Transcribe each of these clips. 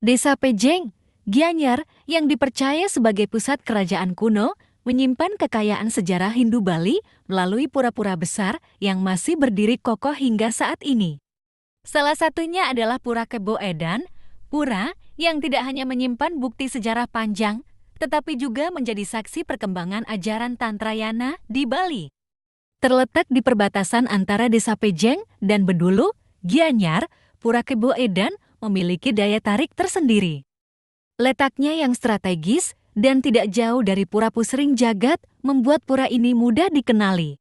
Desa Pejeng, Gianyar, yang dipercaya sebagai pusat kerajaan kuno, menyimpan kekayaan sejarah Hindu Bali melalui pura-pura besar yang masih berdiri kokoh hingga saat ini. Salah satunya adalah Pura Kebo Edan, pura yang tidak hanya menyimpan bukti sejarah panjang, tetapi juga menjadi saksi perkembangan ajaran Tantrayana di Bali. Terletak di perbatasan antara Desa Pejeng dan Bedulu, Gianyar, Pura Kebo Edan memiliki daya tarik tersendiri. Letaknya yang strategis dan tidak jauh dari pura pusering jagat membuat pura ini mudah dikenali.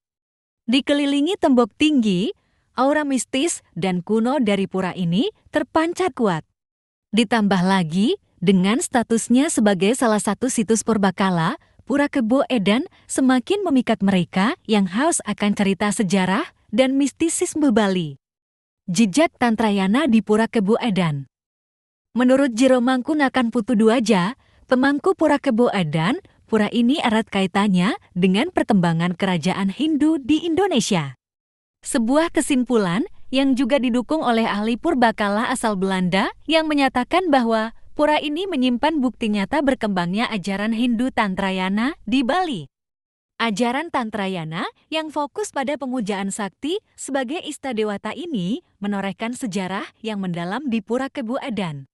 Dikelilingi tembok tinggi, aura mistis dan kuno dari pura ini terpancar kuat. Ditambah lagi, dengan statusnya sebagai salah satu situs purbakala, Pura Kebo Edan semakin memikat mereka yang haus akan cerita sejarah dan mistisisme Bali. Jejak Tantrayana di Pura Kebu Edan. Menurut Jiro Mangkunakan Putu Duaja, pemangku Pura Kebu Edan, pura ini erat kaitannya dengan perkembangan kerajaan Hindu di Indonesia. Sebuah kesimpulan yang juga didukung oleh ahli purbakala asal Belanda yang menyatakan bahwa pura ini menyimpan bukti nyata berkembangnya ajaran Hindu Tantrayana di Bali. Ajaran Tantrayana yang fokus pada pemujaan sakti sebagai istadewata ini menorehkan sejarah yang mendalam di Pura Kebu Adan.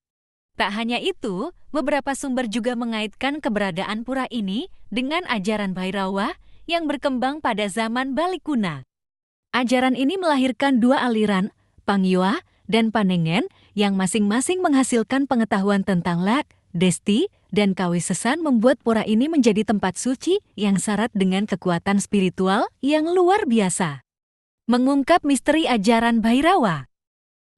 Tak hanya itu, beberapa sumber juga mengaitkan keberadaan pura ini dengan ajaran Bhairawa yang berkembang pada zaman Bali kuna. Ajaran ini melahirkan dua aliran, Pangyua dan Panengen, yang masing-masing menghasilkan pengetahuan tentang Lak, Desti, dan kawisesan membuat pura ini menjadi tempat suci yang syarat dengan kekuatan spiritual yang luar biasa. Mengungkap misteri ajaran Bhairawa.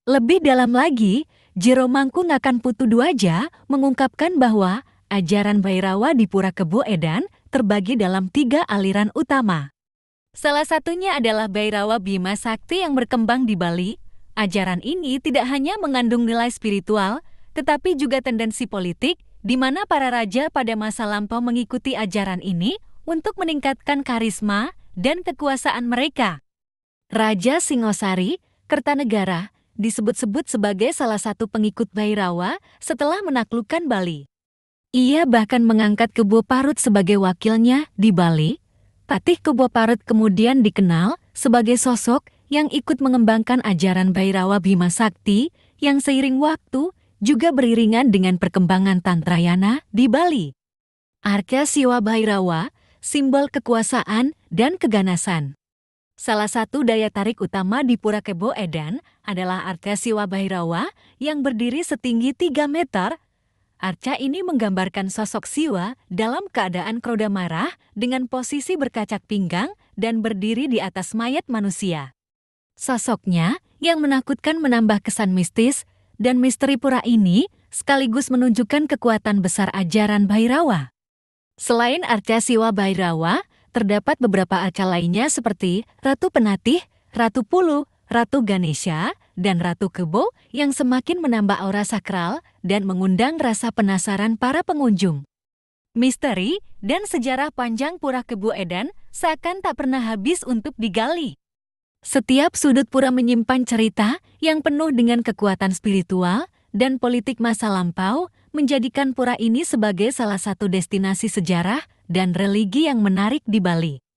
Lebih dalam lagi, Jero Mangkunakan Putu Duaja mengungkapkan bahwa ajaran Bhairawa di Pura Kebo Edan terbagi dalam tiga aliran utama. Salah satunya adalah Bhairawa Bima Sakti yang berkembang di Bali. Ajaran ini tidak hanya mengandung nilai spiritual, tetapi juga tendensi politik di mana para raja pada masa lampau mengikuti ajaran ini untuk meningkatkan karisma dan kekuasaan mereka. Raja Singosari, Kertanegara, disebut-sebut sebagai salah satu pengikut Bhairawa setelah menaklukkan Bali. Ia bahkan mengangkat Kebo Parut sebagai wakilnya di Bali. Patih Kebo Parut kemudian dikenal sebagai sosok yang ikut mengembangkan ajaran Bhairawa Bima Sakti yang seiring waktu juga beriringan dengan perkembangan Tantrayana di Bali. Arka Siwa Bhairawa, simbol kekuasaan dan keganasan. Salah satu daya tarik utama di Pura Kebo Edan adalah Arca Siwa Bhairawa yang berdiri setinggi 3 meter. Arca ini menggambarkan sosok Siwa dalam keadaan kroda marah dengan posisi berkacak pinggang dan berdiri di atas mayat manusia. Sosoknya yang menakutkan menambah kesan mistis dan misteri pura ini sekaligus menunjukkan kekuatan besar ajaran Bhairawa. Selain arca Siwa Bhairawa, terdapat beberapa arca lainnya seperti Ratu Penatih, Ratu Pulu, Ratu Ganesha, dan Ratu Kebo yang semakin menambah aura sakral dan mengundang rasa penasaran para pengunjung. Misteri dan sejarah panjang Pura Kebo Edan seakan tak pernah habis untuk digali. Setiap sudut pura menyimpan cerita yang penuh dengan kekuatan spiritual dan politik masa lampau, menjadikan pura ini sebagai salah satu destinasi sejarah dan religi yang menarik di Bali.